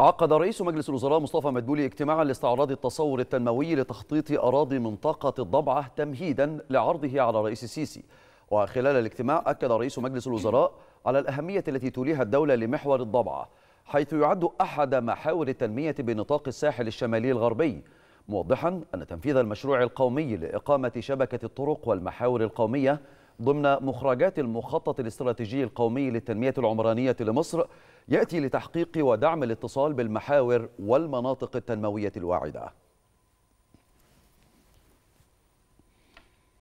عقد رئيس مجلس الوزراء مصطفى مدبولي اجتماعا لاستعراض التصور التنموي لتخطيط أراضي منطقة الضبعة تمهيدا لعرضه على رئيس السيسي وخلال الاجتماع أكد رئيس مجلس الوزراء على الأهمية التي توليها الدولة لمحور الضبعة حيث يعد أحد محاور التنمية بنطاق الساحل الشمالي الغربي موضحا أن تنفيذ المشروع القومي لإقامة شبكة الطرق والمحاور القومية ضمن مخرجات المخطط الاستراتيجي القومي للتنمية العمرانية لمصر يأتي لتحقيق ودعم الاتصال بالمحاور والمناطق التنموية الواعدة